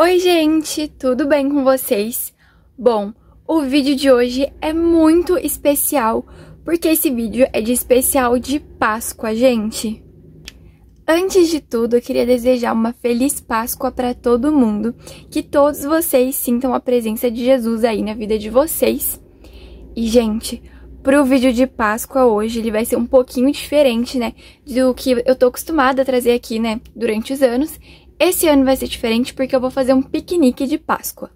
Oi, gente, tudo bem com vocês? Bom, o vídeo de hoje é muito especial porque esse vídeo é de especial de Páscoa, gente. Antes de tudo, eu queria desejar uma feliz Páscoa para todo mundo, que todos vocês sintam a presença de Jesus aí na vida de vocês. E, gente, pro vídeo de Páscoa hoje, ele vai ser um pouquinho diferente, né, do que eu tô acostumada a trazer aqui, né, durante os anos. Esse ano vai ser diferente porque eu vou fazer um piquenique de Páscoa.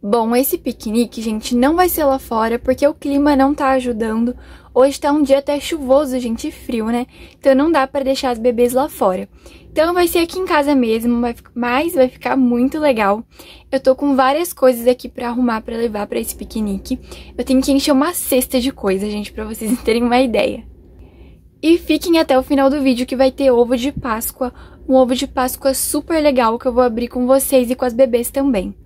Bom, esse piquenique, gente, não vai ser lá fora porque o clima não tá ajudando. Hoje tá um dia até chuvoso, gente, frio, né? Então não dá para deixar os bebês lá fora. Então vai ser aqui em casa mesmo, mas vai ficar muito legal. Eu tô com várias coisas aqui pra arrumar pra levar pra esse piquenique. Eu tenho que encher uma cesta de coisa, gente, pra vocês terem uma ideia. E fiquem até o final do vídeo que vai ter ovo de páscoa, um ovo de páscoa super legal que eu vou abrir com vocês e com as bebês também.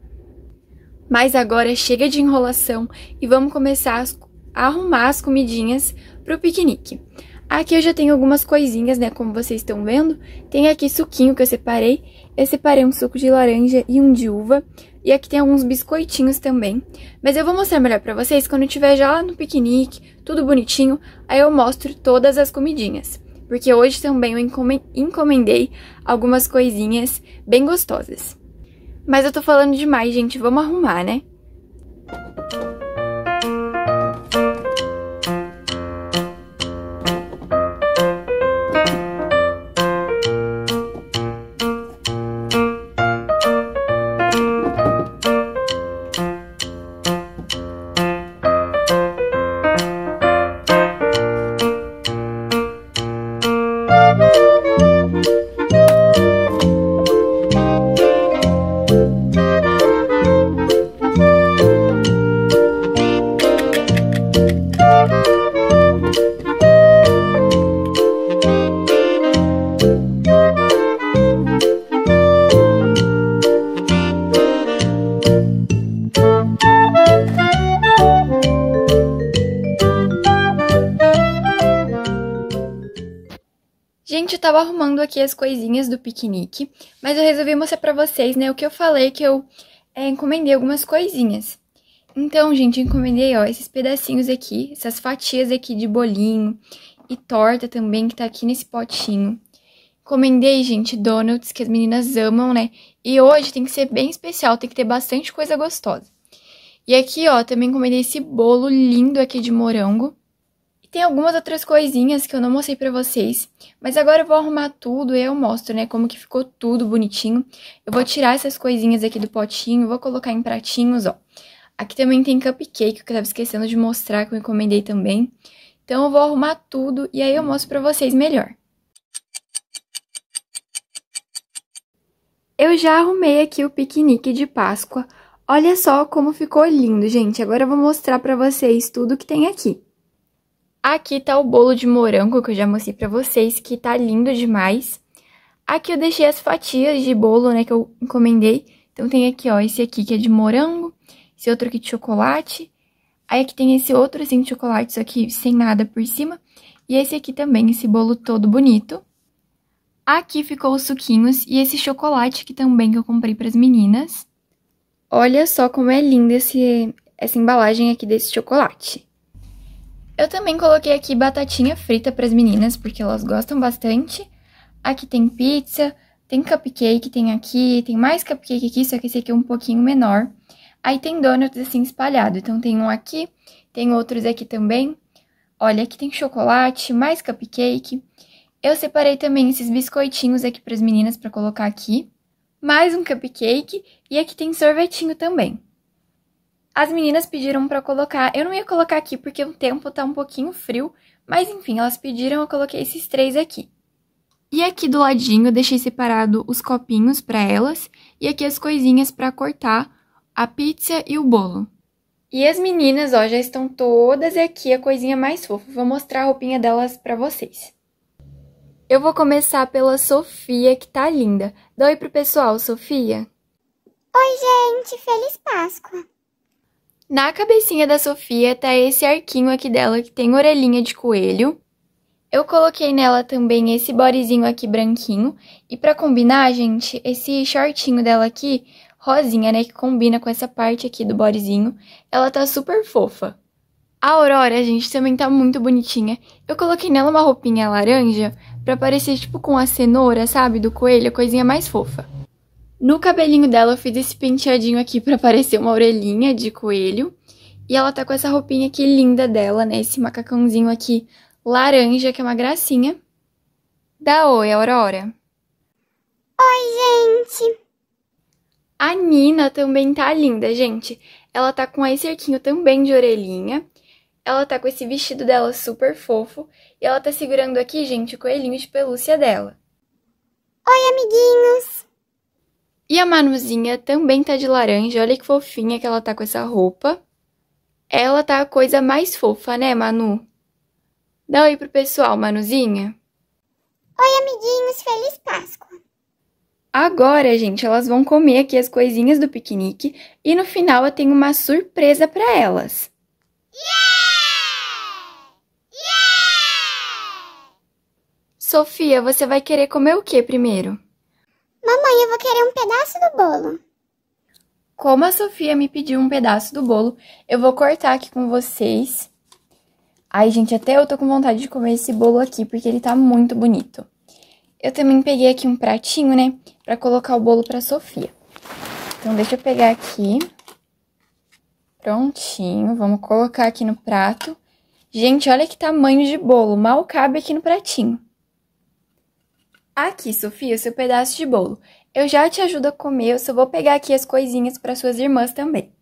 Mas agora chega de enrolação e vamos começar a arrumar as comidinhas para o piquenique. Aqui eu já tenho algumas coisinhas, né, como vocês estão vendo. Tem aqui suquinho que eu separei. Eu separei um suco de laranja e um de uva. E aqui tem alguns biscoitinhos também. Mas eu vou mostrar melhor pra vocês quando eu tiver já lá no piquenique, tudo bonitinho. Aí eu mostro todas as comidinhas. Porque hoje também eu encomendei algumas coisinhas bem gostosas. Mas eu tô falando demais, gente. Vamos arrumar, né? tava arrumando aqui as coisinhas do piquenique, mas eu resolvi mostrar para vocês, né, o que eu falei que eu é, encomendei algumas coisinhas. Então, gente, encomendei, ó, esses pedacinhos aqui, essas fatias aqui de bolinho e torta também que tá aqui nesse potinho. Encomendei, gente, donuts que as meninas amam, né? E hoje tem que ser bem especial, tem que ter bastante coisa gostosa. E aqui, ó, também encomendei esse bolo lindo aqui de morango tem algumas outras coisinhas que eu não mostrei pra vocês, mas agora eu vou arrumar tudo e eu mostro, né, como que ficou tudo bonitinho. Eu vou tirar essas coisinhas aqui do potinho, vou colocar em pratinhos, ó. Aqui também tem cupcake, que eu tava esquecendo de mostrar, que eu encomendei também. Então eu vou arrumar tudo e aí eu mostro pra vocês melhor. Eu já arrumei aqui o piquenique de Páscoa. Olha só como ficou lindo, gente. Agora eu vou mostrar pra vocês tudo que tem aqui. Aqui tá o bolo de morango que eu já mostrei pra vocês, que tá lindo demais. Aqui eu deixei as fatias de bolo, né, que eu encomendei. Então tem aqui, ó, esse aqui que é de morango, esse outro aqui de chocolate. Aí aqui tem esse outro assim de chocolate, só que sem nada por cima. E esse aqui também, esse bolo todo bonito. Aqui ficou os suquinhos e esse chocolate que também que eu comprei para as meninas. Olha só como é linda essa embalagem aqui desse chocolate. Eu também coloquei aqui batatinha frita para as meninas, porque elas gostam bastante. Aqui tem pizza, tem cupcake, tem aqui, tem mais cupcake aqui, só que esse aqui é um pouquinho menor. Aí tem donuts assim espalhado, então tem um aqui, tem outros aqui também. Olha, aqui tem chocolate, mais cupcake. Eu separei também esses biscoitinhos aqui para as meninas para colocar aqui. Mais um cupcake e aqui tem sorvetinho também. As meninas pediram para colocar, eu não ia colocar aqui porque o tempo tá um pouquinho frio, mas enfim, elas pediram, eu coloquei esses três aqui. E aqui do ladinho eu deixei separado os copinhos para elas e aqui as coisinhas para cortar a pizza e o bolo. E as meninas, ó, já estão todas aqui, a coisinha mais fofa. Vou mostrar a roupinha delas para vocês. Eu vou começar pela Sofia, que tá linda. Dá oi pro pessoal, Sofia. Oi, gente, feliz Páscoa. Na cabecinha da Sofia tá esse arquinho aqui dela que tem orelhinha de coelho. Eu coloquei nela também esse bodyzinho aqui branquinho. E pra combinar, gente, esse shortinho dela aqui, rosinha, né, que combina com essa parte aqui do bodyzinho, ela tá super fofa. A Aurora, gente, também tá muito bonitinha. Eu coloquei nela uma roupinha laranja pra parecer tipo com a cenoura, sabe, do coelho, a coisinha mais fofa. No cabelinho dela eu fiz esse penteadinho aqui pra parecer uma orelhinha de coelho. E ela tá com essa roupinha aqui linda dela, né? Esse macacãozinho aqui laranja, que é uma gracinha. Dá oi, Aurora. Oi, gente. A Nina também tá linda, gente. Ela tá com esse arquinho também de orelhinha. Ela tá com esse vestido dela super fofo. E ela tá segurando aqui, gente, o coelhinho de pelúcia dela. Oi, amiguinhos. E a Manuzinha também tá de laranja, olha que fofinha que ela tá com essa roupa. Ela tá a coisa mais fofa, né, Manu? Dá oi pro pessoal, Manuzinha. Oi, amiguinhos, feliz Páscoa. Agora, gente, elas vão comer aqui as coisinhas do piquenique e no final eu tenho uma surpresa para elas. Yeah! Yeah! Sofia, você vai querer comer o que primeiro? Mamãe, eu vou querer um pedaço do bolo. Como a Sofia me pediu um pedaço do bolo, eu vou cortar aqui com vocês. Ai, gente, até eu tô com vontade de comer esse bolo aqui, porque ele tá muito bonito. Eu também peguei aqui um pratinho, né, pra colocar o bolo pra Sofia. Então, deixa eu pegar aqui. Prontinho, vamos colocar aqui no prato. Gente, olha que tamanho de bolo, mal cabe aqui no pratinho. Aqui, Sofia, seu pedaço de bolo. Eu já te ajudo a comer, eu só vou pegar aqui as coisinhas para suas irmãs também.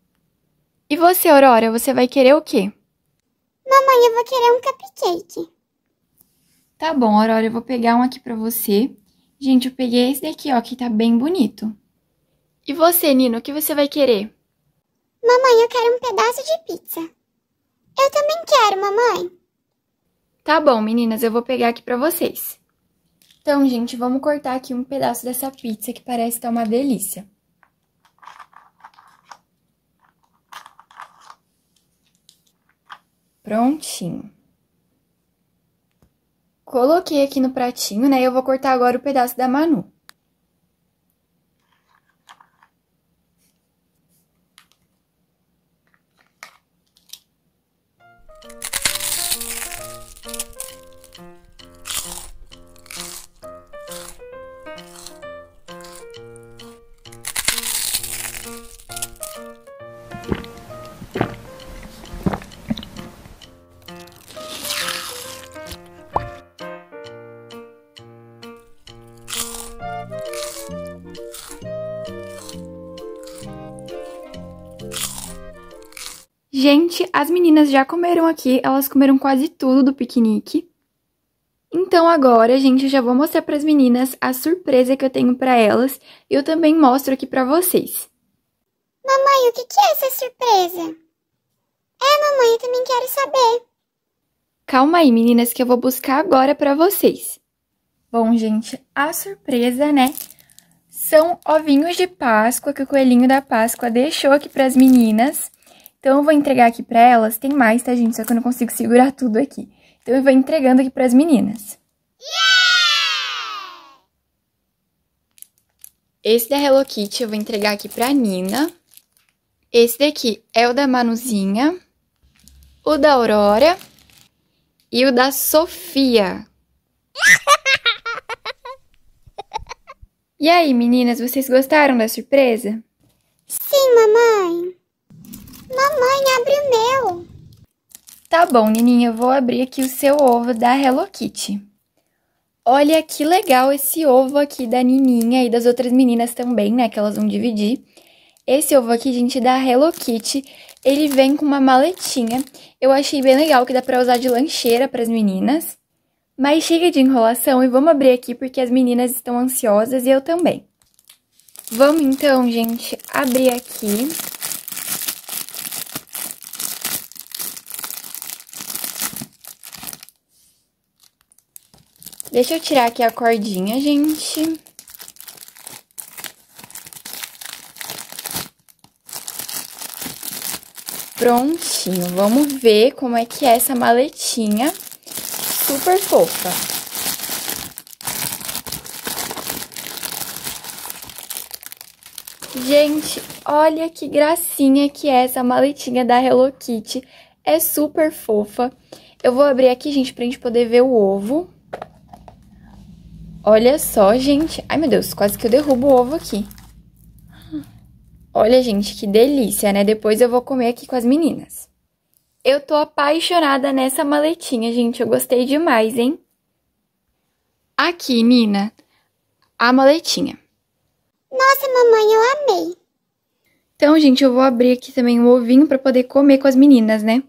E você, Aurora, você vai querer o quê? Mamãe, eu vou querer um cupcake. Tá bom, Aurora, eu vou pegar um aqui para você. Gente, eu peguei esse daqui, ó, que tá bem bonito. E você, Nino, o que você vai querer? Mamãe, eu quero um pedaço de pizza. Eu também quero, mamãe. Tá bom, meninas, eu vou pegar aqui para vocês. Então, gente, vamos cortar aqui um pedaço dessa pizza que parece estar tá uma delícia. Prontinho. Coloquei aqui no pratinho, né? Eu vou cortar agora o pedaço da Manu. as meninas já comeram aqui, elas comeram quase tudo do piquenique. Então agora, gente, eu já vou mostrar para as meninas a surpresa que eu tenho para elas e eu também mostro aqui para vocês. Mamãe, o que, que é essa surpresa? É, mamãe, eu também quero saber. Calma aí, meninas, que eu vou buscar agora para vocês. Bom, gente, a surpresa, né, são ovinhos de Páscoa que o coelhinho da Páscoa deixou aqui para as meninas. Então eu vou entregar aqui para elas. Tem mais, tá, gente? Só que eu não consigo segurar tudo aqui. Então eu vou entregando aqui para as meninas. Yeah! Esse da Hello Kitty eu vou entregar aqui para Nina. Esse daqui é o da Manuzinha. O da Aurora. E o da Sofia. e aí, meninas, vocês gostaram da surpresa? Sim, mamãe. Mamãe, abre o meu. Tá bom, Nininha, vou abrir aqui o seu ovo da Hello Kitty. Olha que legal esse ovo aqui da Nininha e das outras meninas também, né, que elas vão dividir. Esse ovo aqui, gente, é da Hello Kitty, ele vem com uma maletinha. Eu achei bem legal que dá pra usar de lancheira pras meninas. Mas chega de enrolação e vamos abrir aqui porque as meninas estão ansiosas e eu também. Vamos então, gente, abrir aqui. Deixa eu tirar aqui a cordinha, gente. Prontinho. Vamos ver como é que é essa maletinha super fofa. Gente, olha que gracinha que é essa maletinha da Hello Kitty. É super fofa. Eu vou abrir aqui, gente, pra gente poder ver o ovo. Olha só, gente. Ai, meu Deus, quase que eu derrubo o ovo aqui. Olha, gente, que delícia, né? Depois eu vou comer aqui com as meninas. Eu tô apaixonada nessa maletinha, gente. Eu gostei demais, hein? Aqui, Nina, a maletinha. Nossa, mamãe, eu amei. Então, gente, eu vou abrir aqui também o um ovinho para poder comer com as meninas, né?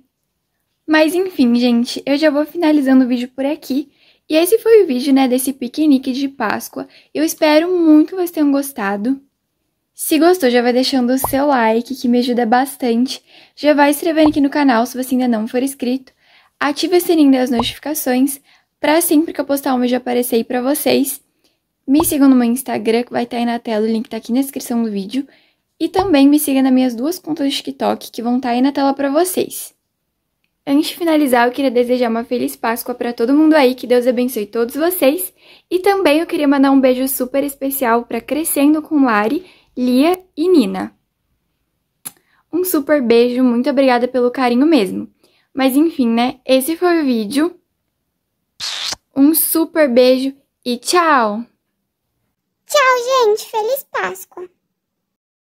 Mas enfim, gente, eu já vou finalizando o vídeo por aqui. E esse foi o vídeo, né, desse piquenique de Páscoa. Eu espero muito que vocês tenham gostado. Se gostou, já vai deixando o seu like, que me ajuda bastante. Já vai inscrevendo aqui no canal se você ainda não for inscrito. Ative o sininho das notificações, para sempre que eu postar um vídeo aparecer aí pra vocês. Me sigam no meu Instagram, que vai estar tá aí na tela, o link tá aqui na descrição do vídeo. E também me siga nas minhas duas contas de TikTok, que vão estar tá aí na tela para vocês. Antes de finalizar, eu queria desejar uma feliz Páscoa para todo mundo aí, que Deus abençoe todos vocês. E também eu queria mandar um beijo super especial para Crescendo com Lari, Lia e Nina. Um super beijo, muito obrigada pelo carinho mesmo. Mas enfim, né? Esse foi o vídeo. Um super beijo e tchau! Tchau, gente! Feliz Páscoa!